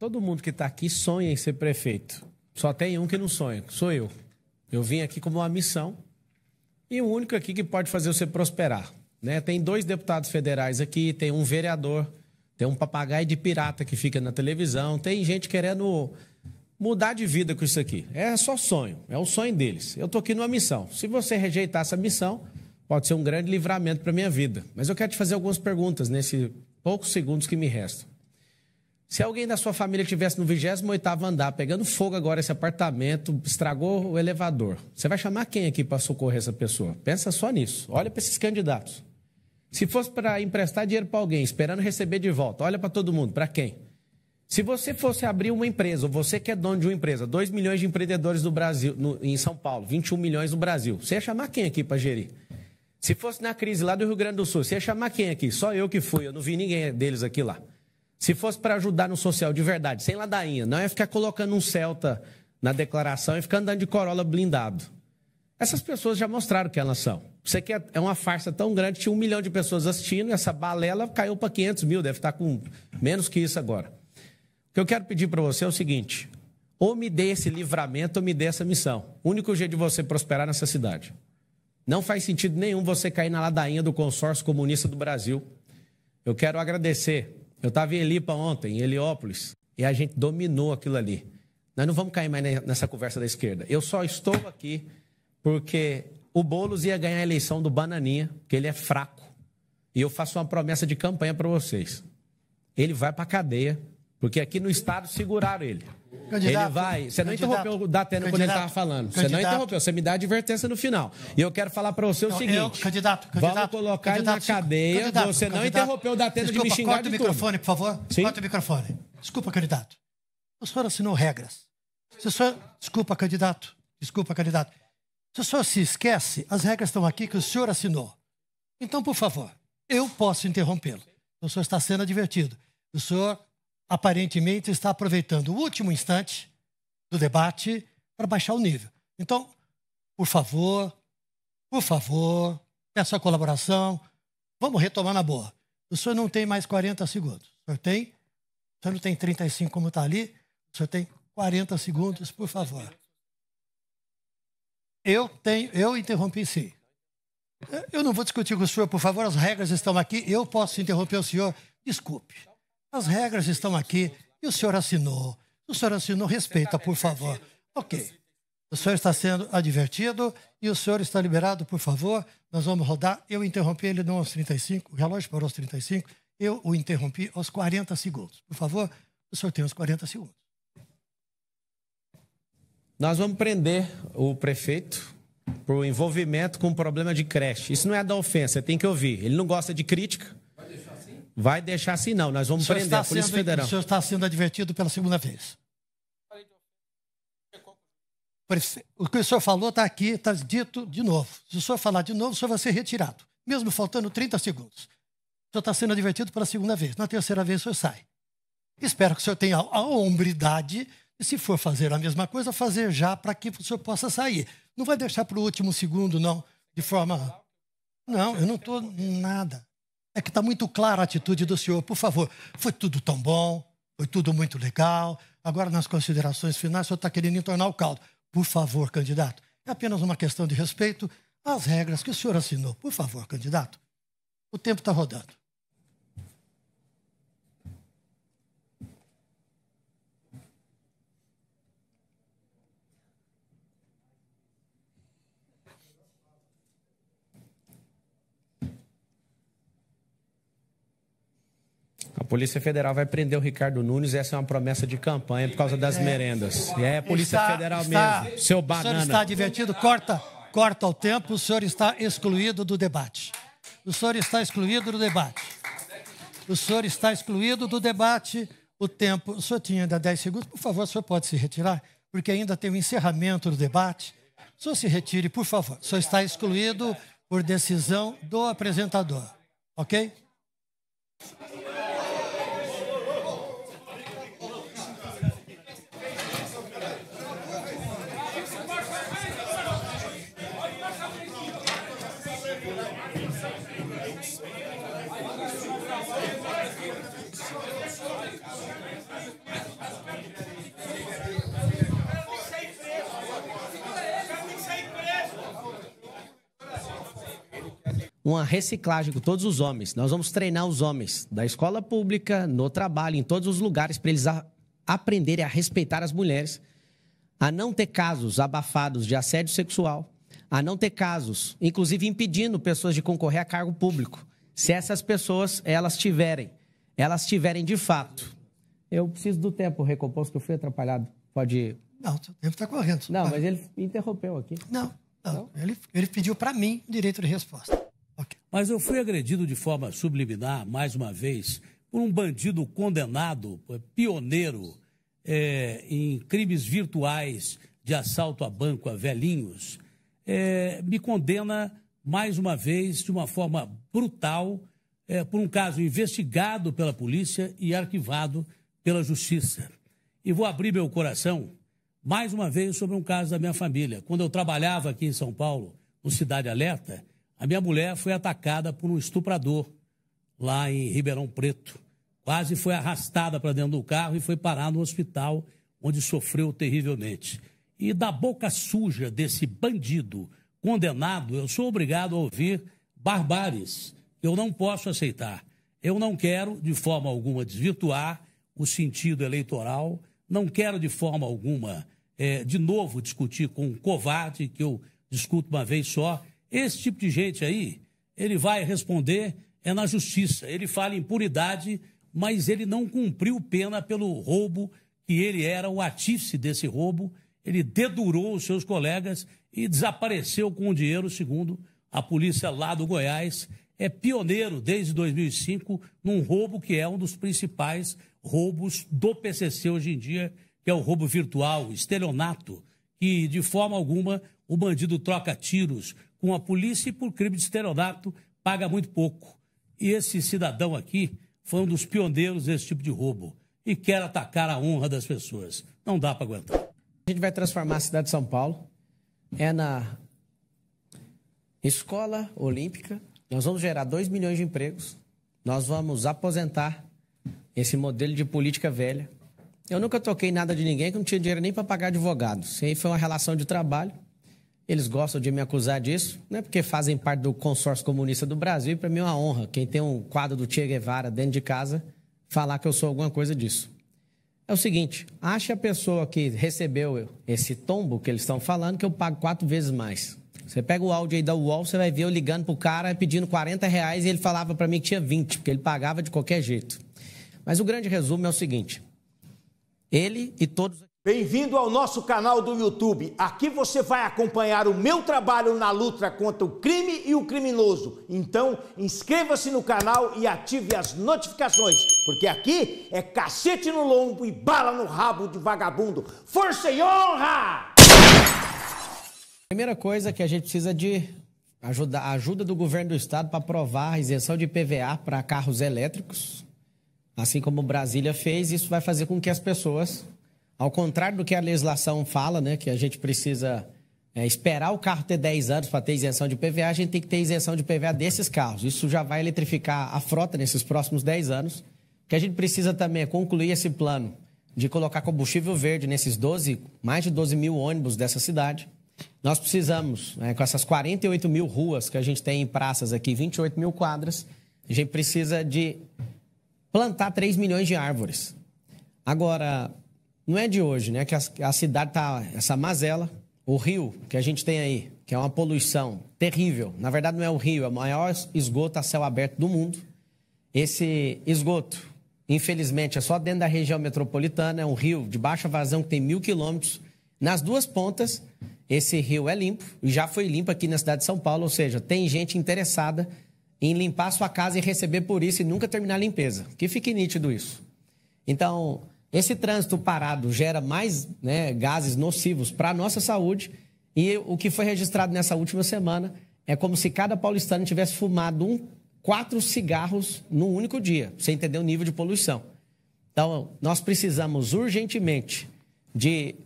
Todo mundo que está aqui sonha em ser prefeito. Só tem um que não sonha, sou eu. Eu vim aqui como uma missão e o único aqui que pode fazer você prosperar. Né? Tem dois deputados federais aqui, tem um vereador, tem um papagaio de pirata que fica na televisão, tem gente querendo mudar de vida com isso aqui. É só sonho, é o sonho deles. Eu estou aqui numa missão. Se você rejeitar essa missão, pode ser um grande livramento para minha vida. Mas eu quero te fazer algumas perguntas nesses poucos segundos que me restam. Se alguém da sua família estivesse no 28º andar, pegando fogo agora esse apartamento, estragou o elevador, você vai chamar quem aqui para socorrer essa pessoa? Pensa só nisso. Olha para esses candidatos. Se fosse para emprestar dinheiro para alguém, esperando receber de volta, olha para todo mundo, para quem? Se você fosse abrir uma empresa, ou você que é dono de uma empresa, 2 milhões de empreendedores do Brasil, no, em São Paulo, 21 milhões no Brasil, você ia chamar quem aqui para gerir? Se fosse na crise lá do Rio Grande do Sul, você ia chamar quem aqui? Só eu que fui, eu não vi ninguém deles aqui lá. Se fosse para ajudar no social de verdade, sem ladainha, não é ficar colocando um Celta na declaração e ficar andando de Corolla blindado. Essas pessoas já mostraram que elas são. Você que é uma farsa tão grande, tinha um milhão de pessoas assistindo, e essa balela caiu para 500 mil, deve estar tá com menos que isso agora. O que eu quero pedir para você é o seguinte: ou me dê esse livramento, ou me dê essa missão. O único jeito de você prosperar nessa cidade. Não faz sentido nenhum você cair na ladainha do consórcio comunista do Brasil. Eu quero agradecer eu estava em Elipa ontem, em Heliópolis, e a gente dominou aquilo ali. Nós não vamos cair mais nessa conversa da esquerda. Eu só estou aqui porque o Boulos ia ganhar a eleição do Bananinha, que ele é fraco. E eu faço uma promessa de campanha para vocês. Ele vai para a cadeia, porque aqui no Estado seguraram ele. Candidato, ele vai. Você não interrompeu o Datena quando ele estava falando. Você não interrompeu. Você me dá advertência no final. E eu quero falar para você o então, seguinte: eu, candidato, candidato, vamos colocar ele na cadeia. você não interrompeu o Datena Desculpa, de me xingar corta o microfone, por favor. Sim? Corta o microfone. Desculpa, candidato. O senhor assinou regras. Se o senhor... Desculpa, candidato. Desculpa, candidato. Se o senhor se esquece, as regras estão aqui que o senhor assinou. Então, por favor, eu posso interrompê-lo. O senhor está sendo advertido. O senhor aparentemente está aproveitando o último instante do debate para baixar o nível. Então, por favor, por favor, peço a colaboração. Vamos retomar na boa. O senhor não tem mais 40 segundos. O senhor tem? O senhor não tem 35 como está ali? O senhor tem 40 segundos, por favor. Eu tenho, eu interrompi sim. Eu não vou discutir com o senhor, por favor, as regras estão aqui. Eu posso interromper o senhor. Desculpe. As regras estão aqui e o senhor assinou. O senhor assinou, respeita, por favor. Ok. O senhor está sendo advertido e o senhor está liberado, por favor. Nós vamos rodar. Eu interrompi ele não aos 35, o relógio parou aos 35. Eu o interrompi aos 40 segundos. Por favor, o senhor tem os 40 segundos. Nós vamos prender o prefeito por envolvimento com um problema de creche. Isso não é da ofensa, tem que ouvir. Ele não gosta de crítica vai deixar assim não, nós vamos prender a Polícia sendo, Federal. O senhor está sendo advertido pela segunda vez. O que o senhor falou está aqui, está dito de novo. Se o senhor falar de novo, o senhor vai ser retirado, mesmo faltando 30 segundos. O senhor está sendo advertido pela segunda vez. Na terceira vez, o senhor sai. Espero que o senhor tenha a hombridade, e se for fazer a mesma coisa, fazer já para que o senhor possa sair. Não vai deixar para o último segundo, não, de forma. Não, eu não estou nada. É que está muito clara a atitude do senhor. Por favor, foi tudo tão bom, foi tudo muito legal. Agora, nas considerações finais, o senhor está querendo entornar o caldo. Por favor, candidato, é apenas uma questão de respeito às regras que o senhor assinou. Por favor, candidato. O tempo está rodando. Polícia Federal vai prender o Ricardo Nunes, essa é uma promessa de campanha por causa das merendas. E é Polícia está, Federal está, mesmo. Seu banana. O senhor está divertido? Corta, corta o tempo, o senhor está excluído do debate. O senhor está excluído do debate. O senhor está excluído do debate. O tempo. O senhor tinha ainda 10 segundos. Por favor, o senhor pode se retirar, porque ainda tem o encerramento do debate. O senhor se retire, por favor. O senhor está excluído por decisão do apresentador. Ok? uma reciclagem com todos os homens. Nós vamos treinar os homens da escola pública, no trabalho, em todos os lugares, para eles a aprenderem a respeitar as mulheres, a não ter casos abafados de assédio sexual, a não ter casos, inclusive impedindo pessoas de concorrer a cargo público. Se essas pessoas elas tiverem, elas tiverem de fato. Eu preciso do tempo recomposto, que eu fui atrapalhado. Pode. Ir. Não, o tempo está correndo. Não, mas ele interrompeu aqui. Não, não. não? Ele, ele pediu para mim o direito de resposta. Mas eu fui agredido de forma subliminar, mais uma vez, por um bandido condenado, é, pioneiro é, em crimes virtuais de assalto a banco a velhinhos, é, me condena mais uma vez de uma forma brutal é, por um caso investigado pela polícia e arquivado pela justiça. E vou abrir meu coração mais uma vez sobre um caso da minha família. Quando eu trabalhava aqui em São Paulo, no Cidade Alerta, a minha mulher foi atacada por um estuprador lá em Ribeirão Preto. Quase foi arrastada para dentro do carro e foi parar no hospital, onde sofreu terrivelmente. E da boca suja desse bandido condenado, eu sou obrigado a ouvir barbares. Eu não posso aceitar. Eu não quero, de forma alguma, desvirtuar o sentido eleitoral. Não quero, de forma alguma, é, de novo discutir com um covarde, que eu discuto uma vez só esse tipo de gente aí, ele vai responder é na justiça. Ele fala impunidade, mas ele não cumpriu pena pelo roubo, que ele era o artífice desse roubo. Ele dedurou os seus colegas e desapareceu com o dinheiro, segundo a polícia lá do Goiás. É pioneiro desde 2005 num roubo que é um dos principais roubos do PCC hoje em dia, que é o roubo virtual, estelionato, que de forma alguma o bandido troca tiros, com a polícia e por crime de estelionato paga muito pouco. E esse cidadão aqui foi um dos pioneiros desse tipo de roubo e quer atacar a honra das pessoas. Não dá para aguentar. A gente vai transformar a cidade de São Paulo é na escola olímpica. Nós vamos gerar 2 milhões de empregos. Nós vamos aposentar esse modelo de política velha. Eu nunca toquei nada de ninguém que não tinha dinheiro nem para pagar advogado. Isso aí foi uma relação de trabalho. Eles gostam de me acusar disso, né? Porque fazem parte do consórcio comunista do Brasil. E para mim é uma honra quem tem um quadro do Che Guevara dentro de casa falar que eu sou alguma coisa disso. É o seguinte: acha a pessoa que recebeu esse tombo que eles estão falando que eu pago quatro vezes mais. Você pega o áudio aí da UOL, você vai ver eu ligando para o cara pedindo 40 reais e ele falava para mim que tinha 20, porque ele pagava de qualquer jeito. Mas o grande resumo é o seguinte: ele e todos Bem-vindo ao nosso canal do YouTube. Aqui você vai acompanhar o meu trabalho na luta contra o crime e o criminoso. Então, inscreva-se no canal e ative as notificações, porque aqui é cacete no lombo e bala no rabo de vagabundo. Força e honra! Primeira coisa que a gente precisa de ajuda, ajuda do governo do estado para aprovar a isenção de PVA para carros elétricos. Assim como Brasília fez, isso vai fazer com que as pessoas ao contrário do que a legislação fala, né, que a gente precisa é, esperar o carro ter 10 anos para ter isenção de PVA, a gente tem que ter isenção de PVA desses carros. Isso já vai eletrificar a frota nesses próximos 10 anos. O que a gente precisa também é concluir esse plano de colocar combustível verde nesses 12, mais de 12 mil ônibus dessa cidade. Nós precisamos, né, com essas 48 mil ruas que a gente tem em praças aqui, 28 mil quadras, a gente precisa de plantar 3 milhões de árvores. Agora, não é de hoje, né? Que a, a cidade tá essa mazela, o rio que a gente tem aí, que é uma poluição terrível. Na verdade, não é o rio, é o maior esgoto a céu aberto do mundo. Esse esgoto, infelizmente, é só dentro da região metropolitana, é um rio de baixa vazão que tem mil quilômetros. Nas duas pontas, esse rio é limpo e já foi limpo aqui na cidade de São Paulo, ou seja, tem gente interessada em limpar sua casa e receber por isso e nunca terminar a limpeza. Que fique nítido isso. Então, esse trânsito parado gera mais né, gases nocivos para a nossa saúde e o que foi registrado nessa última semana é como se cada paulistano tivesse fumado um, quatro cigarros num único dia. sem entender o nível de poluição. Então, nós precisamos urgentemente de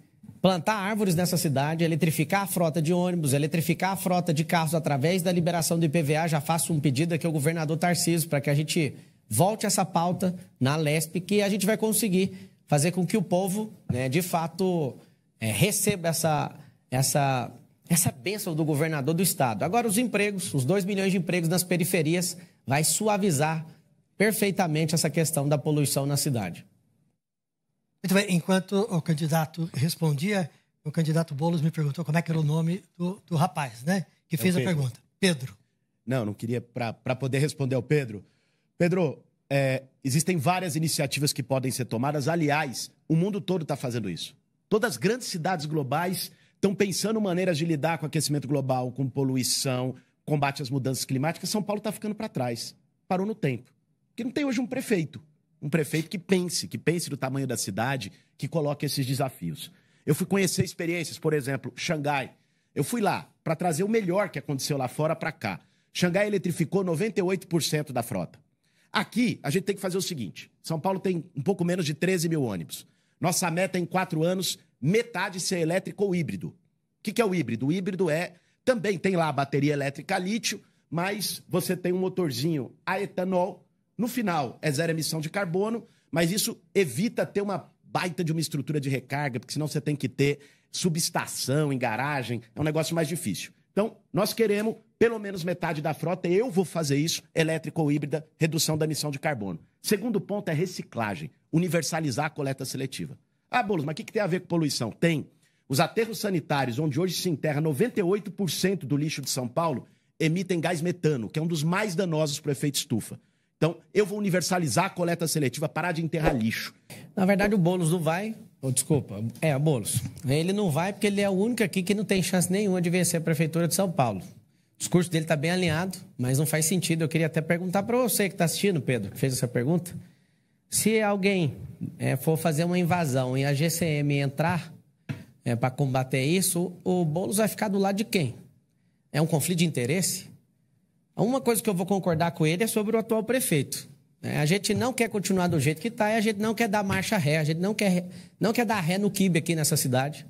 plantar árvores nessa cidade, eletrificar a frota de ônibus, eletrificar a frota de carros através da liberação do IPVA. Já faço um pedido aqui ao governador Tarcísio para que a gente volte essa pauta na LESP, que a gente vai conseguir fazer com que o povo, né, de fato, é, receba essa, essa, essa bênção do governador do estado. Agora, os empregos, os 2 milhões de empregos nas periferias, vai suavizar perfeitamente essa questão da poluição na cidade. Muito bem, enquanto o candidato respondia, o candidato Boulos me perguntou como é que era o nome do, do rapaz, né? Que é fez é a pergunta. Pedro. Não, não queria, para poder responder ao Pedro. Pedro, é, existem várias iniciativas que podem ser tomadas. Aliás, o mundo todo está fazendo isso. Todas as grandes cidades globais estão pensando maneiras de lidar com aquecimento global, com poluição, combate às mudanças climáticas. São Paulo está ficando para trás, parou no tempo. Porque não tem hoje um prefeito. Um prefeito que pense, que pense do tamanho da cidade, que coloque esses desafios. Eu fui conhecer experiências, por exemplo, Xangai. Eu fui lá para trazer o melhor que aconteceu lá fora para cá. Xangai eletrificou 98% da frota. Aqui, a gente tem que fazer o seguinte: São Paulo tem um pouco menos de 13 mil ônibus. Nossa meta em quatro anos, metade ser elétrico ou híbrido. O que, que é o híbrido? O híbrido é. Também tem lá a bateria elétrica a lítio, mas você tem um motorzinho a etanol. No final, é zero emissão de carbono, mas isso evita ter uma baita de uma estrutura de recarga, porque senão você tem que ter subestação em garagem, é um negócio mais difícil. Então, nós queremos pelo menos metade da frota, eu vou fazer isso, elétrico ou híbrida, redução da emissão de carbono. Segundo ponto é reciclagem, universalizar a coleta seletiva. Ah, Boulos, mas o que, que tem a ver com poluição? Tem. Os aterros sanitários, onde hoje se enterra 98% do lixo de São Paulo, emitem gás metano, que é um dos mais danosos para o efeito estufa. Então, eu vou universalizar a coleta seletiva, parar de enterrar lixo. Na verdade, o Boulos não vai. Oh, desculpa, é, o Boulos. Ele não vai porque ele é o único aqui que não tem chance nenhuma de vencer a Prefeitura de São Paulo. O discurso dele está bem alinhado, mas não faz sentido. Eu queria até perguntar para você que está assistindo, Pedro, que fez essa pergunta. Se alguém é, for fazer uma invasão e a GCM entrar é, para combater isso, o Boulos vai ficar do lado de quem? É um conflito de interesse? Uma coisa que eu vou concordar com ele é sobre o atual prefeito. É, a gente não quer continuar do jeito que está e a gente não quer dar marcha ré, a gente não quer, não quer dar ré no quibe aqui nessa cidade.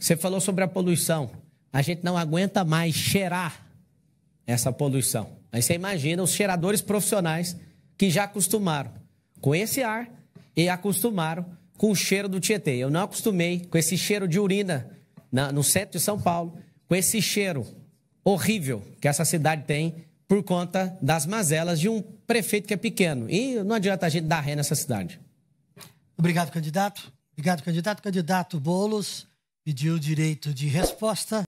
Você falou sobre a poluição. A gente não aguenta mais cheirar essa poluição. Aí você imagina os cheiradores profissionais que já acostumaram com esse ar e acostumaram com o cheiro do Tietê. Eu não acostumei com esse cheiro de urina na, no centro de São Paulo, com esse cheiro horrível que essa cidade tem por conta das mazelas de um prefeito que é pequeno. E não adianta a gente dar ré nessa cidade. Obrigado, candidato. Obrigado, candidato. Candidato Bolos pediu direito de resposta.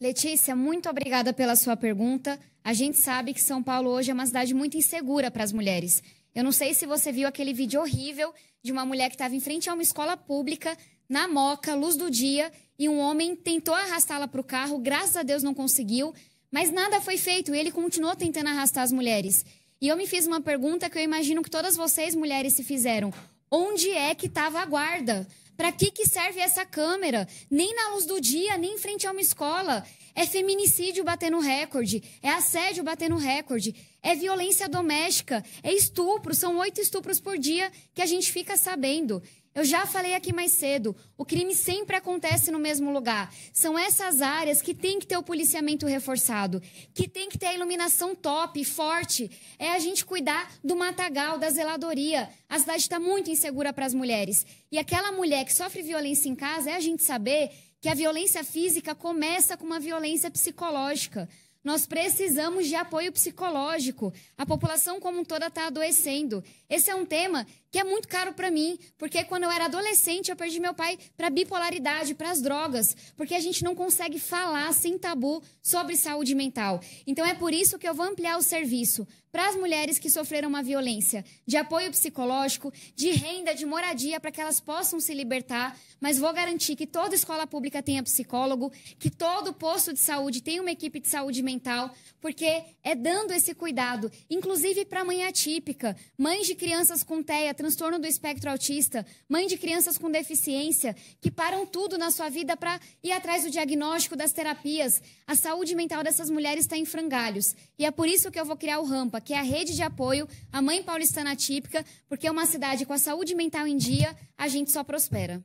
Letícia, muito obrigada pela sua pergunta. A gente sabe que São Paulo hoje é uma cidade muito insegura para as mulheres. Eu não sei se você viu aquele vídeo horrível de uma mulher que estava em frente a uma escola pública, na moca, luz do dia, e um homem tentou arrastá-la para o carro, graças a Deus não conseguiu, mas nada foi feito e ele continuou tentando arrastar as mulheres. E eu me fiz uma pergunta que eu imagino que todas vocês, mulheres, se fizeram: onde é que estava a guarda? Para que, que serve essa câmera? Nem na luz do dia, nem em frente a uma escola. É feminicídio batendo recorde, é assédio batendo recorde, é violência doméstica, é estupro. São oito estupros por dia que a gente fica sabendo. Eu já falei aqui mais cedo, o crime sempre acontece no mesmo lugar. São essas áreas que tem que ter o policiamento reforçado, que tem que ter a iluminação top, forte. É a gente cuidar do matagal, da zeladoria. A cidade está muito insegura para as mulheres. E aquela mulher que sofre violência em casa, é a gente saber que a violência física começa com uma violência psicológica. Nós precisamos de apoio psicológico. A população como um toda está adoecendo. Esse é um tema que é muito caro para mim, porque quando eu era adolescente eu perdi meu pai para bipolaridade, para as drogas, porque a gente não consegue falar sem tabu sobre saúde mental. Então é por isso que eu vou ampliar o serviço para as mulheres que sofreram uma violência, de apoio psicológico, de renda, de moradia para que elas possam se libertar, mas vou garantir que toda escola pública tenha psicólogo, que todo posto de saúde tenha uma equipe de saúde mental, porque é dando esse cuidado, inclusive para mãe atípica, mães de crianças com TEA, transtorno do espectro autista, mãe de crianças com deficiência, que param tudo na sua vida para ir atrás do diagnóstico das terapias. A saúde mental dessas mulheres está em frangalhos. E é por isso que eu vou criar o Rampa, que é a rede de apoio à mãe paulistana típica, porque é uma cidade com a saúde mental em dia, a gente só prospera.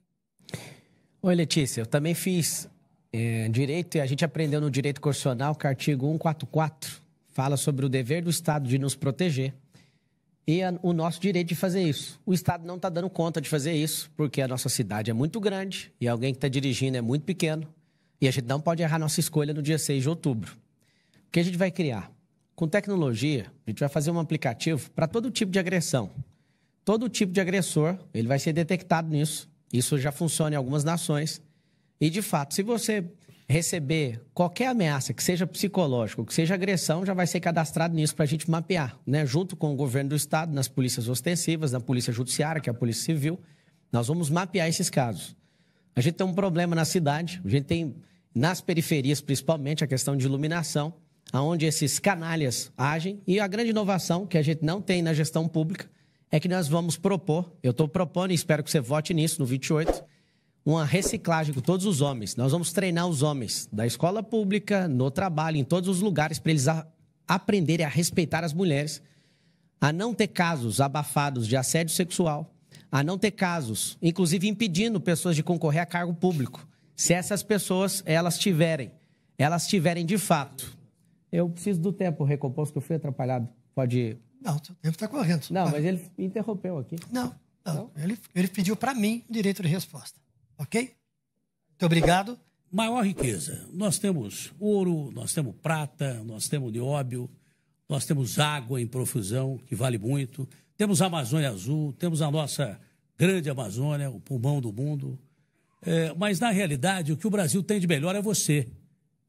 Oi, Letícia, eu também fiz é, direito e a gente aprendeu no direito constitucional que é o artigo 144 fala sobre o dever do Estado de nos proteger e a, o nosso direito de fazer isso. O Estado não está dando conta de fazer isso, porque a nossa cidade é muito grande e alguém que está dirigindo é muito pequeno. E a gente não pode errar nossa escolha no dia 6 de outubro. O que a gente vai criar? Com tecnologia, a gente vai fazer um aplicativo para todo tipo de agressão. Todo tipo de agressor, ele vai ser detectado nisso. Isso já funciona em algumas nações. E, de fato, se você receber qualquer ameaça, que seja psicológico, que seja agressão, já vai ser cadastrado nisso para a gente mapear, né? Junto com o governo do estado, nas polícias ostensivas, na polícia judiciária, que é a polícia civil, nós vamos mapear esses casos. A gente tem um problema na cidade, a gente tem nas periferias, principalmente a questão de iluminação, aonde esses canalhas agem e a grande inovação que a gente não tem na gestão pública é que nós vamos propor, eu estou propondo e espero que você vote nisso no 28, uma reciclagem com todos os homens. Nós vamos treinar os homens da escola pública, no trabalho, em todos os lugares, para eles a aprenderem a respeitar as mulheres, a não ter casos abafados de assédio sexual, a não ter casos, inclusive impedindo pessoas de concorrer a cargo público. Se essas pessoas elas tiverem, elas tiverem de fato. Eu preciso do tempo recomposto, que eu fui atrapalhado. Pode. Ir. Não, o tempo está correndo. Não, mas ele me interrompeu aqui. Não, não. não? Ele, ele pediu para mim o direito de resposta. Ok? Muito obrigado. Maior riqueza. Nós temos ouro, nós temos prata, nós temos nióbio, nós temos água em profusão, que vale muito. Temos a Amazônia Azul, temos a nossa grande Amazônia, o pulmão do mundo. É, mas, na realidade, o que o Brasil tem de melhor é você,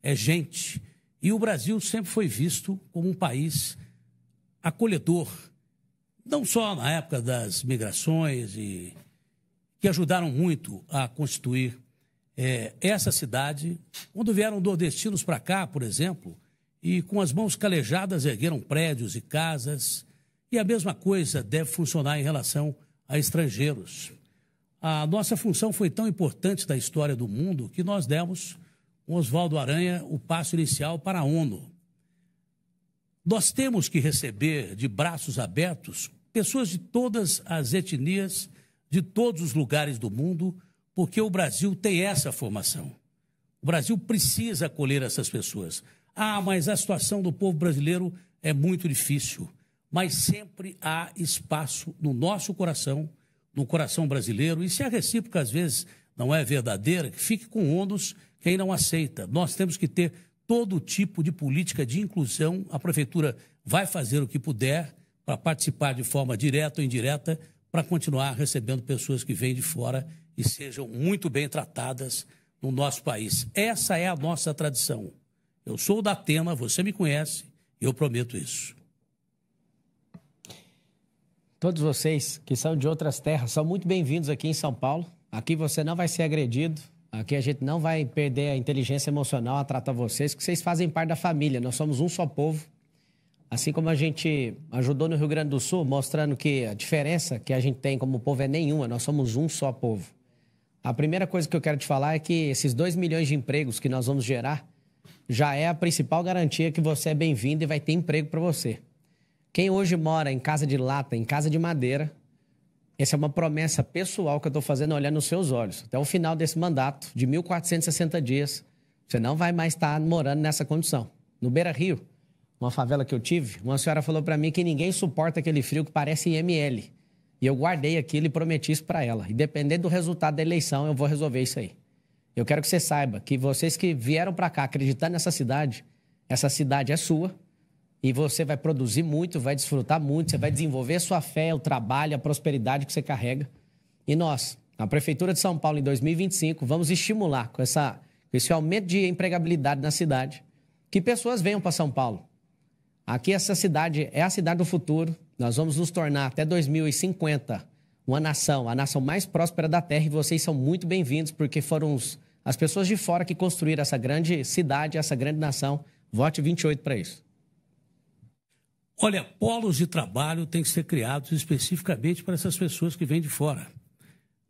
é gente. E o Brasil sempre foi visto como um país acolhedor, não só na época das migrações e que ajudaram muito a constituir é, essa cidade. Quando vieram nordestinos para cá, por exemplo, e com as mãos calejadas ergueram prédios e casas. E a mesma coisa deve funcionar em relação a estrangeiros. A nossa função foi tão importante da história do mundo que nós demos, com Oswaldo Aranha, o passo inicial para a ONU. Nós temos que receber de braços abertos pessoas de todas as etnias de todos os lugares do mundo, porque o Brasil tem essa formação. O Brasil precisa acolher essas pessoas. Ah, mas a situação do povo brasileiro é muito difícil. Mas sempre há espaço no nosso coração, no coração brasileiro. E se a recíproca às vezes não é verdadeira, fique com ondos quem não aceita. Nós temos que ter todo tipo de política de inclusão. A prefeitura vai fazer o que puder para participar de forma direta ou indireta, para continuar recebendo pessoas que vêm de fora e sejam muito bem tratadas no nosso país. Essa é a nossa tradição. Eu sou da Atena, você me conhece e eu prometo isso. Todos vocês que são de outras terras são muito bem-vindos aqui em São Paulo. Aqui você não vai ser agredido, aqui a gente não vai perder a inteligência emocional a tratar vocês, que vocês fazem parte da família. Nós somos um só povo, Assim como a gente ajudou no Rio Grande do Sul, mostrando que a diferença que a gente tem como povo é nenhuma, nós somos um só povo. A primeira coisa que eu quero te falar é que esses 2 milhões de empregos que nós vamos gerar já é a principal garantia que você é bem-vindo e vai ter emprego para você. Quem hoje mora em casa de lata, em casa de madeira, essa é uma promessa pessoal que eu estou fazendo olhando nos seus olhos. Até o final desse mandato, de 1.460 dias, você não vai mais estar tá morando nessa condição. No Beira Rio, uma favela que eu tive, uma senhora falou para mim que ninguém suporta aquele frio que parece IML. E eu guardei aquilo e prometi isso para ela. E dependendo do resultado da eleição, eu vou resolver isso aí. Eu quero que você saiba que vocês que vieram para cá acreditando nessa cidade, essa cidade é sua e você vai produzir muito, vai desfrutar muito, você vai desenvolver a sua fé, o trabalho, a prosperidade que você carrega. E nós, a Prefeitura de São Paulo, em 2025, vamos estimular com, essa, com esse aumento de empregabilidade na cidade que pessoas venham para São Paulo. Aqui essa cidade é a cidade do futuro. Nós vamos nos tornar até 2050 uma nação, a nação mais próspera da Terra e vocês são muito bem-vindos porque foram os, as pessoas de fora que construíram essa grande cidade, essa grande nação. Vote 28 para isso. Olha, polos de trabalho têm que ser criados especificamente para essas pessoas que vêm de fora.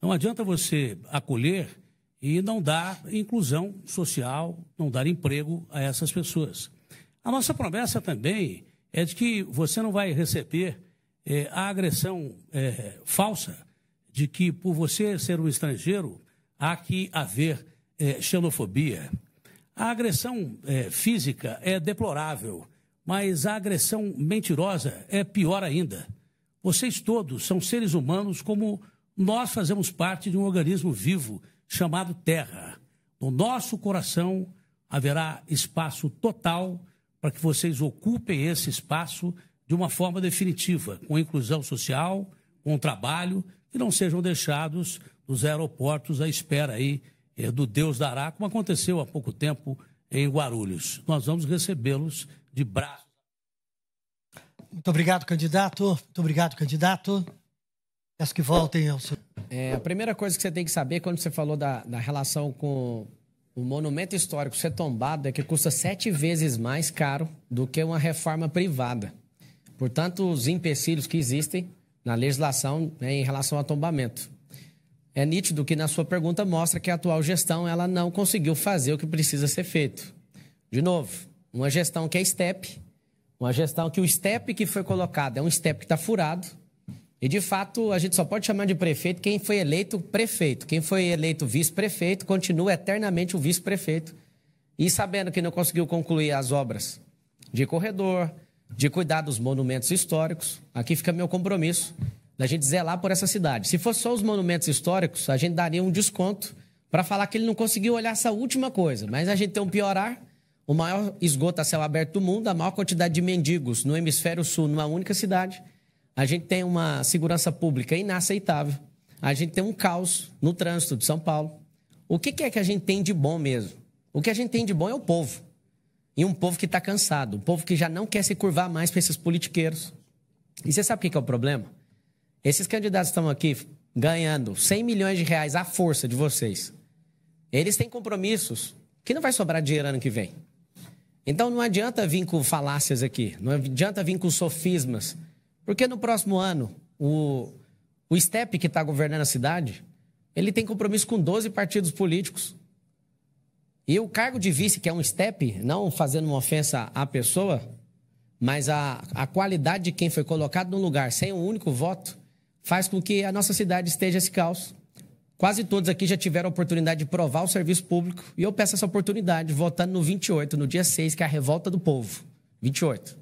Não adianta você acolher e não dar inclusão social, não dar emprego a essas pessoas. A nossa promessa também é de que você não vai receber é, a agressão é, falsa de que, por você ser um estrangeiro, há que haver é, xenofobia. A agressão é, física é deplorável, mas a agressão mentirosa é pior ainda. Vocês todos são seres humanos como nós fazemos parte de um organismo vivo chamado Terra. No nosso coração haverá espaço total para que vocês ocupem esse espaço de uma forma definitiva, com inclusão social, com trabalho, e não sejam deixados nos aeroportos à espera aí é, do Deus dará, como aconteceu há pouco tempo em Guarulhos. Nós vamos recebê-los de braços. Muito obrigado, candidato. Muito obrigado, candidato. Peço que voltem ao seu. É, a primeira coisa que você tem que saber quando você falou da, da relação com o monumento histórico ser tombado é que custa sete vezes mais caro do que uma reforma privada. Portanto, os empecilhos que existem na legislação né, em relação ao tombamento. É nítido que na sua pergunta mostra que a atual gestão ela não conseguiu fazer o que precisa ser feito. De novo, uma gestão que é STEP, uma gestão que o STEP que foi colocado é um STEP que está furado, e, de fato, a gente só pode chamar de prefeito quem foi eleito prefeito. Quem foi eleito vice-prefeito continua eternamente o vice-prefeito. E sabendo que não conseguiu concluir as obras de corredor, de cuidar dos monumentos históricos, aqui fica meu compromisso da gente zelar por essa cidade. Se fosse só os monumentos históricos, a gente daria um desconto para falar que ele não conseguiu olhar essa última coisa. Mas a gente tem um piorar, o maior esgoto a céu aberto do mundo, a maior quantidade de mendigos no hemisfério sul, numa única cidade a gente tem uma segurança pública inaceitável, a gente tem um caos no trânsito de São Paulo. O que, é que a gente tem de bom mesmo? O que a gente tem de bom é o povo. E um povo que está cansado, um povo que já não quer se curvar mais para esses politiqueiros. E você sabe o que, que é o problema? Esses candidatos estão aqui ganhando 100 milhões de reais à força de vocês. Eles têm compromissos que não vai sobrar dinheiro ano que vem. Então não adianta vir com falácias aqui, não adianta vir com sofismas porque no próximo ano, o, o STEP, que está governando a cidade, ele tem compromisso com 12 partidos políticos. E o cargo de vice, que é um STEP, não fazendo uma ofensa à pessoa, mas a, a qualidade de quem foi colocado no lugar sem um único voto, faz com que a nossa cidade esteja esse caos. Quase todos aqui já tiveram a oportunidade de provar o serviço público e eu peço essa oportunidade votando no 28, no dia 6, que é a revolta do povo. 28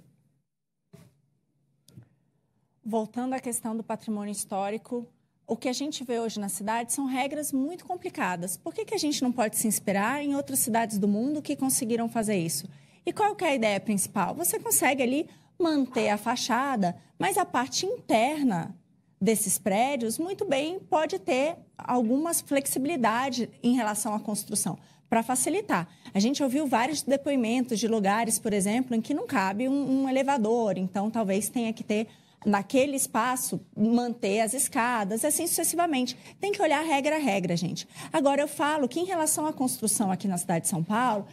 voltando à questão do patrimônio histórico, o que a gente vê hoje na cidade são regras muito complicadas. Por que, que a gente não pode se inspirar em outras cidades do mundo que conseguiram fazer isso? E qual que é a ideia principal? Você consegue ali manter a fachada, mas a parte interna desses prédios muito bem pode ter alguma flexibilidade em relação à construção para facilitar. A gente ouviu vários depoimentos de lugares, por exemplo, em que não cabe um, um elevador, então talvez tenha que ter naquele espaço, manter as escadas, assim sucessivamente. Tem que olhar regra a regra, gente. Agora, eu falo que em relação à construção aqui na cidade de São Paulo,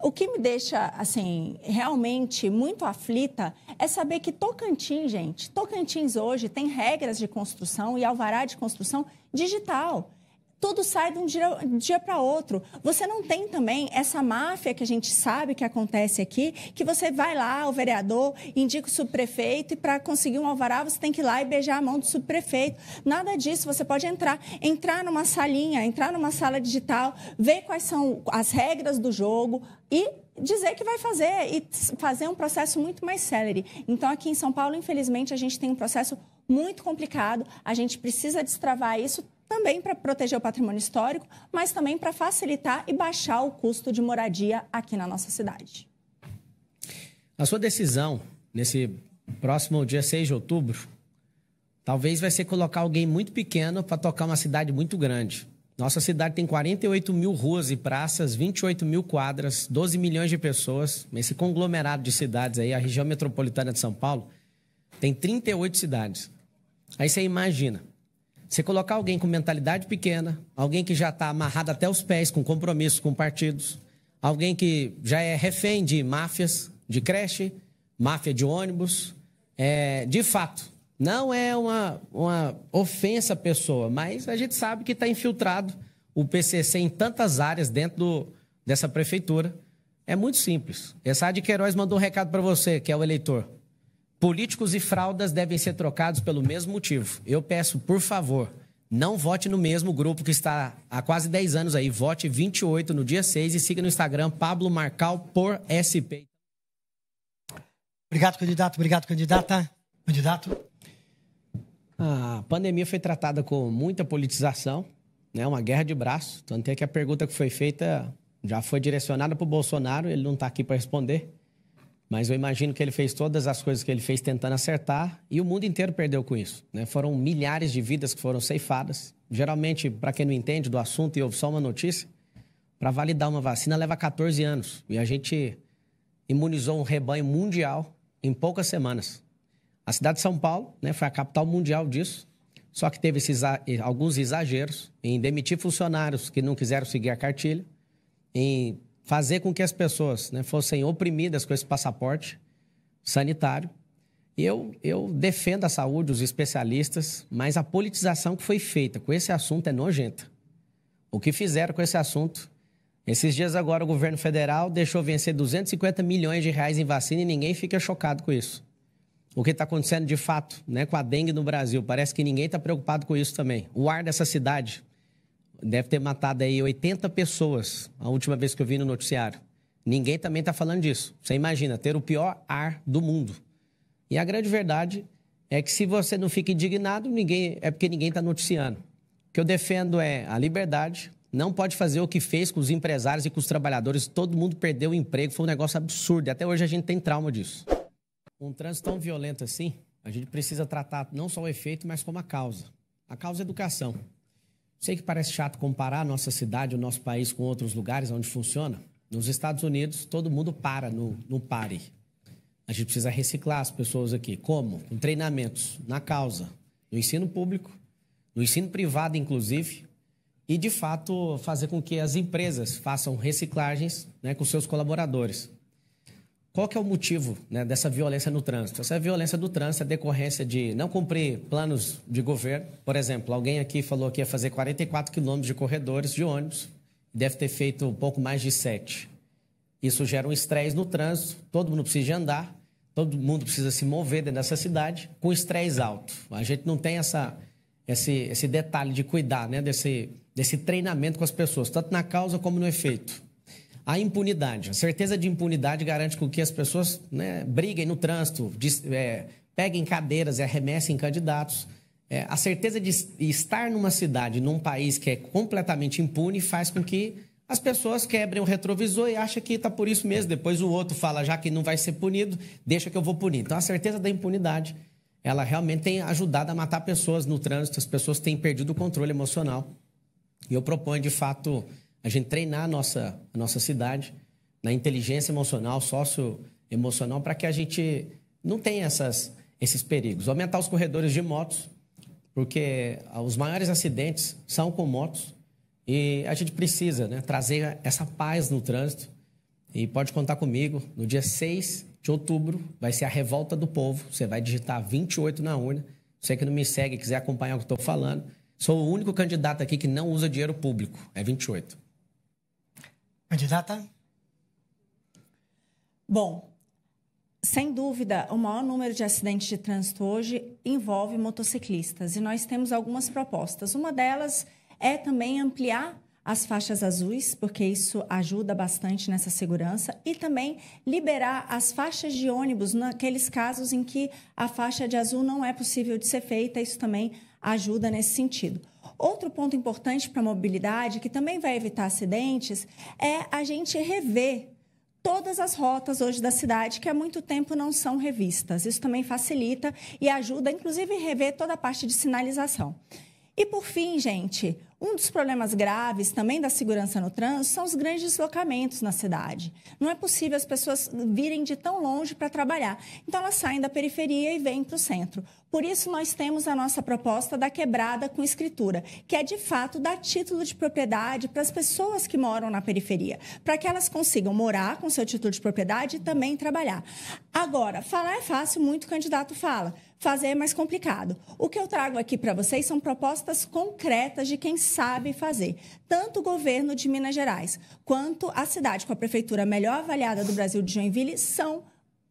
o que me deixa, assim, realmente muito aflita é saber que Tocantins, gente, Tocantins hoje tem regras de construção e alvará de construção digital tudo sai de um dia, dia para outro. Você não tem também essa máfia que a gente sabe que acontece aqui, que você vai lá, o vereador indica o subprefeito e para conseguir um alvará você tem que ir lá e beijar a mão do subprefeito. Nada disso, você pode entrar, entrar numa salinha, entrar numa sala digital, ver quais são as regras do jogo e dizer que vai fazer e fazer um processo muito mais celere. Então aqui em São Paulo, infelizmente, a gente tem um processo muito complicado. A gente precisa destravar isso também para proteger o patrimônio histórico, mas também para facilitar e baixar o custo de moradia aqui na nossa cidade. A sua decisão nesse próximo dia 6 de outubro talvez vai ser colocar alguém muito pequeno para tocar uma cidade muito grande. Nossa cidade tem 48 mil ruas e praças, 28 mil quadras, 12 milhões de pessoas. Esse conglomerado de cidades aí, a região metropolitana de São Paulo, tem 38 cidades. Aí você imagina, você colocar alguém com mentalidade pequena, alguém que já está amarrado até os pés com compromissos com partidos, alguém que já é refém de máfias, de creche, máfia de ônibus, é, de fato, não é uma, uma ofensa à pessoa, mas a gente sabe que está infiltrado o PCC em tantas áreas dentro do, dessa prefeitura. É muito simples. Essa de Queiroz mandou um recado para você, que é o eleitor. Políticos e fraldas devem ser trocados pelo mesmo motivo. Eu peço, por favor, não vote no mesmo grupo que está há quase 10 anos aí. Vote 28 no dia 6 e siga no Instagram Pablo Marcal por SP. Obrigado, candidato. Obrigado, candidata. Candidato. A pandemia foi tratada com muita politização, né? uma guerra de braço. Tanto é que a pergunta que foi feita já foi direcionada para o Bolsonaro, ele não está aqui para responder. Mas eu imagino que ele fez todas as coisas que ele fez tentando acertar e o mundo inteiro perdeu com isso. Né? Foram milhares de vidas que foram ceifadas. Geralmente, para quem não entende do assunto e ouve só uma notícia, para validar uma vacina leva 14 anos. E a gente imunizou um rebanho mundial em poucas semanas. A cidade de São Paulo né, foi a capital mundial disso, só que teve esses, alguns exageros em demitir funcionários que não quiseram seguir a cartilha, em fazer com que as pessoas né, fossem oprimidas com esse passaporte sanitário. Eu, eu defendo a saúde, os especialistas, mas a politização que foi feita com esse assunto é nojenta. O que fizeram com esse assunto? Esses dias agora o governo federal deixou vencer 250 milhões de reais em vacina e ninguém fica chocado com isso. O que está acontecendo de fato né, com a dengue no Brasil? Parece que ninguém está preocupado com isso também. O ar dessa cidade, Deve ter matado aí 80 pessoas a última vez que eu vi no noticiário. Ninguém também está falando disso. Você imagina, ter o pior ar do mundo. E a grande verdade é que se você não fica indignado, ninguém é porque ninguém está noticiando. O que eu defendo é a liberdade. Não pode fazer o que fez com os empresários e com os trabalhadores. Todo mundo perdeu o emprego. Foi um negócio absurdo. Até hoje a gente tem trauma disso. Um trânsito tão violento assim, a gente precisa tratar não só o efeito, mas como a causa. A causa é educação. Sei que parece chato comparar a nossa cidade, o nosso país com outros lugares onde funciona. Nos Estados Unidos, todo mundo para no, no pare. A gente precisa reciclar as pessoas aqui. Como? Com treinamentos, na causa, no ensino público, no ensino privado, inclusive, e, de fato, fazer com que as empresas façam reciclagens né, com seus colaboradores. Qual que é o motivo né, dessa violência no trânsito? Essa violência do trânsito é decorrência de não cumprir planos de governo. Por exemplo, alguém aqui falou que ia fazer 44 quilômetros de corredores de ônibus, deve ter feito um pouco mais de 7. Isso gera um estresse no trânsito, todo mundo precisa de andar, todo mundo precisa se mover dentro dessa cidade, com estresse alto. A gente não tem essa, esse, esse detalhe de cuidar né, desse, desse treinamento com as pessoas, tanto na causa como no efeito a impunidade. A certeza de impunidade garante com que as pessoas né, briguem no trânsito, des, é, peguem cadeiras e arremessem candidatos. É, a certeza de estar numa cidade, num país que é completamente impune, faz com que as pessoas quebrem o retrovisor e acham que está por isso mesmo. Depois o outro fala, já que não vai ser punido, deixa que eu vou punir. Então, a certeza da impunidade, ela realmente tem ajudado a matar pessoas no trânsito. As pessoas têm perdido o controle emocional. E eu proponho, de fato, a gente treinar a nossa, a nossa cidade na inteligência emocional, socioemocional, para que a gente não tenha essas, esses perigos. Aumentar os corredores de motos, porque ah, os maiores acidentes são com motos e a gente precisa né, trazer essa paz no trânsito. E pode contar comigo, no dia 6 de outubro vai ser a revolta do povo. Você vai digitar 28 na urna. Você que não me segue quiser acompanhar o que estou falando, sou o único candidato aqui que não usa dinheiro público. É 28. Candidata? Tá? Bom, sem dúvida, o maior número de acidentes de trânsito hoje envolve motociclistas e nós temos algumas propostas. Uma delas é também ampliar as faixas azuis, porque isso ajuda bastante nessa segurança, e também liberar as faixas de ônibus naqueles casos em que a faixa de azul não é possível de ser feita, isso também ajuda nesse sentido. Outro ponto importante para a mobilidade, que também vai evitar acidentes, é a gente rever todas as rotas hoje da cidade que há muito tempo não são revistas. Isso também facilita e ajuda, inclusive, a rever toda a parte de sinalização. E por fim, gente, um dos problemas graves também da segurança no trânsito são os grandes deslocamentos na cidade. Não é possível as pessoas virem de tão longe para trabalhar. Então, elas saem da periferia e vêm para o centro. Por isso, nós temos a nossa proposta da quebrada com escritura, que é de fato dar título de propriedade para as pessoas que moram na periferia, para que elas consigam morar com seu título de propriedade e também trabalhar. Agora, falar é fácil, muito candidato fala fazer é mais complicado. O que eu trago aqui para vocês são propostas concretas de quem sabe fazer, tanto o governo de Minas Gerais quanto a cidade com a prefeitura melhor avaliada do Brasil de Joinville são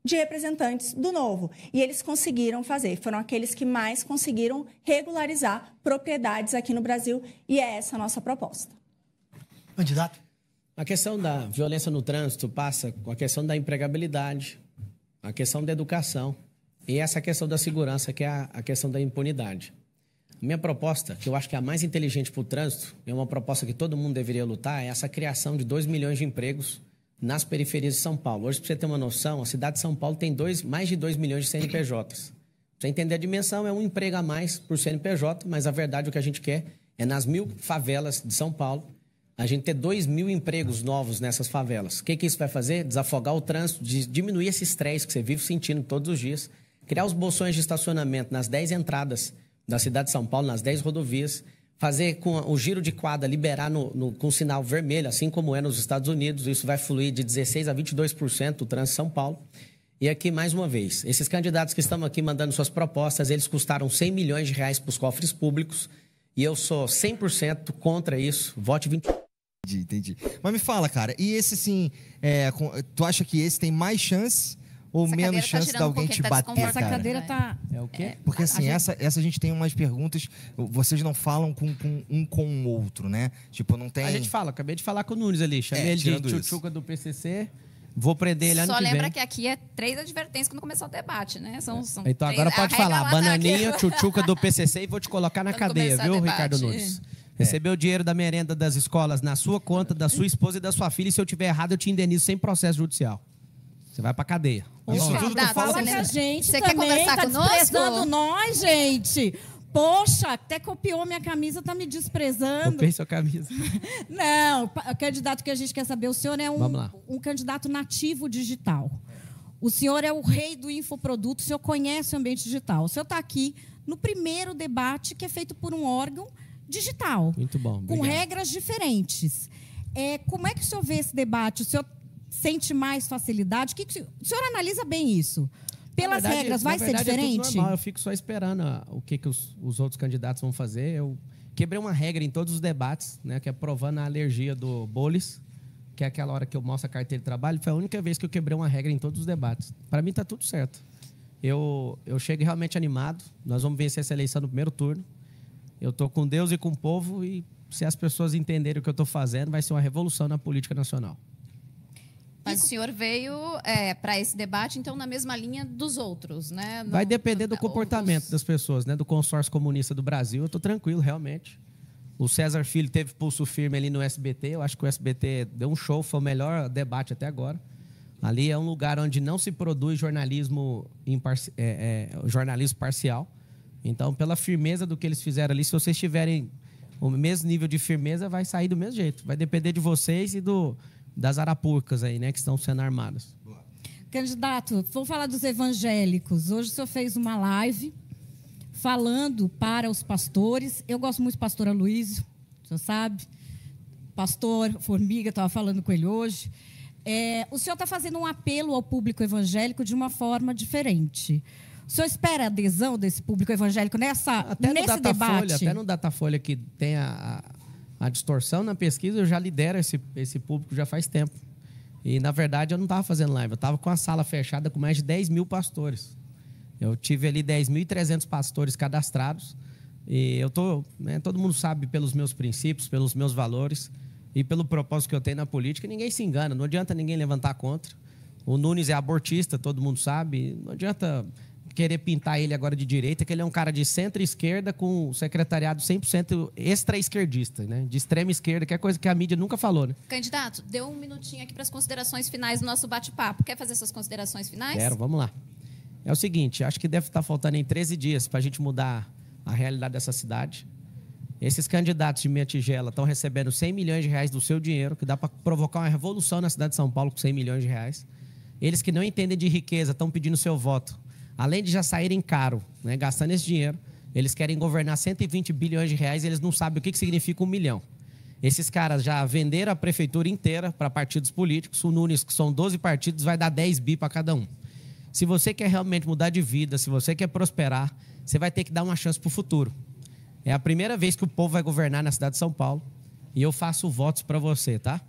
de representantes do novo. E eles conseguiram fazer, foram aqueles que mais conseguiram regularizar propriedades aqui no Brasil e é essa a nossa proposta. Candidato. A questão da violência no trânsito passa com a questão da empregabilidade, a questão da educação. E essa questão da segurança, que é a, questão da impunidade. Minha proposta, que eu acho que é a mais inteligente para o trânsito, é uma proposta que todo mundo deveria lutar, é essa criação de 2 milhões de empregos nas periferias de São Paulo. Hoje, para você ter uma noção, a cidade de São Paulo tem dois, mais de 2 milhões de CNPJs. Para você entender a dimensão, é um emprego a mais por CNPJ, mas a verdade, o que a gente quer é nas mil favelas de São Paulo, a gente ter 2 mil empregos novos nessas favelas. O que, que isso vai fazer? Desafogar o trânsito, diminuir esse estresse que você vive sentindo todos os dias criar os bolsões de estacionamento nas 10 entradas da cidade de São Paulo, nas 10 rodovias, fazer com o giro de quadra, liberar no, no, com sinal vermelho, assim como é nos Estados Unidos, isso vai fluir de 16% a 22% do trânsito São Paulo. E aqui, mais uma vez, esses candidatos que estão aqui mandando suas propostas, eles custaram 100 milhões de reais para os cofres públicos, e eu sou 100% contra isso. Vote 20. Entendi, entendi. Mas me fala, cara, e esse sim, é, tu acha que esse tem mais chance ou essa menos tá chance tá de alguém te tá bater. Essa cadeira tá. É o quê? É, Porque assim, a gente... essa, essa a gente tem umas perguntas. Vocês não falam com, com um com o outro, né? Tipo, não tem. A gente fala, acabei de falar com o Nunes ali. Chamei é, ele de tchutchuca do PCC. Vou prender ele Só ano Só lembra que, que aqui é três advertências quando começou o debate, né? São, é. são então três... agora pode falar. Tá bananinha, aqui. tchutchuca do PCC e vou te colocar na quando cadeia, viu, Ricardo Nunes? É. Recebeu o dinheiro da merenda das escolas na sua conta, da sua esposa e da sua filha. E se eu tiver errado, eu te indenizo sem processo judicial. Você vai pra cadeia. Isso Nossa, tudo fala com a gente Você quer conversar tá conosco? desprezando nós, gente. Poxa, até copiou minha camisa, tá me desprezando. Copiei sua camisa. Não, o candidato que a gente quer saber, o senhor é um, um candidato nativo digital. O senhor é o rei do infoproduto, o senhor conhece o ambiente digital. O senhor está aqui no primeiro debate que é feito por um órgão digital. Muito bom. Obrigado. Com regras diferentes. É, como é que o senhor vê esse debate? O senhor sente mais facilidade? Que, que o senhor analisa bem isso. Pelas verdade, regras, vai verdade, ser diferente? É eu fico só esperando ah, o que, que os, os outros candidatos vão fazer. Eu quebrei uma regra em todos os debates, né, que é provando a alergia do Bolis, que é aquela hora que eu mostro a carteira de trabalho. Foi a única vez que eu quebrei uma regra em todos os debates. Para mim está tudo certo. Eu, eu chego realmente animado. Nós vamos vencer essa eleição no primeiro turno. Eu estou com Deus e com o povo e se as pessoas entenderem o que eu estou fazendo, vai ser uma revolução na política nacional. Mas o senhor veio é, para esse debate, então, na mesma linha dos outros, né? Vai depender do é, comportamento das pessoas, né? Do consórcio comunista do Brasil. Eu estou tranquilo, realmente. O César Filho teve pulso firme ali no SBT. Eu acho que o SBT deu um show, foi o melhor debate até agora. Ali é um lugar onde não se produz jornalismo, imparci... é, é, jornalismo parcial. Então, pela firmeza do que eles fizeram ali, se vocês tiverem o mesmo nível de firmeza, vai sair do mesmo jeito. Vai depender de vocês e do das arapucas aí, né, que estão sendo armadas. Candidato, vou falar dos evangélicos. Hoje o senhor fez uma live falando para os pastores. Eu gosto muito do pastor Aloysio, o senhor sabe. Pastor Formiga, estava falando com ele hoje. É, o senhor está fazendo um apelo ao público evangélico de uma forma diferente. O senhor espera a adesão desse público evangélico nessa, até nesse debate? Folha, até no Datafolha, que tem a, a distorção na pesquisa, eu já lidero esse, esse público já faz tempo. E, na verdade, eu não estava fazendo live. Eu estava com a sala fechada com mais de 10 mil pastores. Eu tive ali 10.300 pastores cadastrados. E eu tô, né, todo mundo sabe pelos meus princípios, pelos meus valores e pelo propósito que eu tenho na política, ninguém se engana, não adianta ninguém levantar contra. O Nunes é abortista, todo mundo sabe, não adianta querer pintar ele agora de direita, que ele é um cara de centro-esquerda com um secretariado 100% extra-esquerdista, né? De extrema esquerda, que é coisa que a mídia nunca falou, né? Candidato, deu um minutinho aqui para as considerações finais do nosso bate-papo. Quer fazer suas considerações finais? Quero, vamos lá. É o seguinte, acho que deve estar tá faltando em 13 dias para a gente mudar a realidade dessa cidade. Esses candidatos de minha tigela estão recebendo 100 milhões de reais do seu dinheiro, que dá para provocar uma revolução na cidade de São Paulo com 100 milhões de reais. Eles que não entendem de riqueza estão pedindo seu voto além de já saírem caro, né, gastando esse dinheiro, eles querem governar 120 bilhões de reais e eles não sabem o que, que significa um milhão. Esses caras já venderam a prefeitura inteira para partidos políticos. O Nunes, que são 12 partidos, vai dar 10 bi para cada um. Se você quer realmente mudar de vida, se você quer prosperar, você vai ter que dar uma chance para o futuro. É a primeira vez que o povo vai governar na cidade de São Paulo. E eu faço votos para você, tá?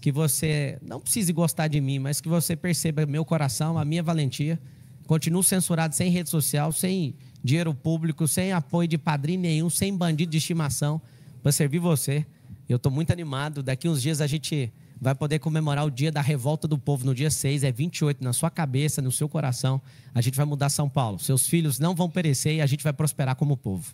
Que você não precise gostar de mim, mas que você perceba meu coração, a minha valentia continuo censurado sem rede social, sem dinheiro público, sem apoio de padrinho nenhum, sem bandido de estimação, para servir você. Eu estou muito animado. Daqui uns dias a gente vai poder comemorar o dia da revolta do povo, no dia 6, é 28, na sua cabeça, no seu coração. A gente vai mudar São Paulo. Seus filhos não vão perecer e a gente vai prosperar como povo.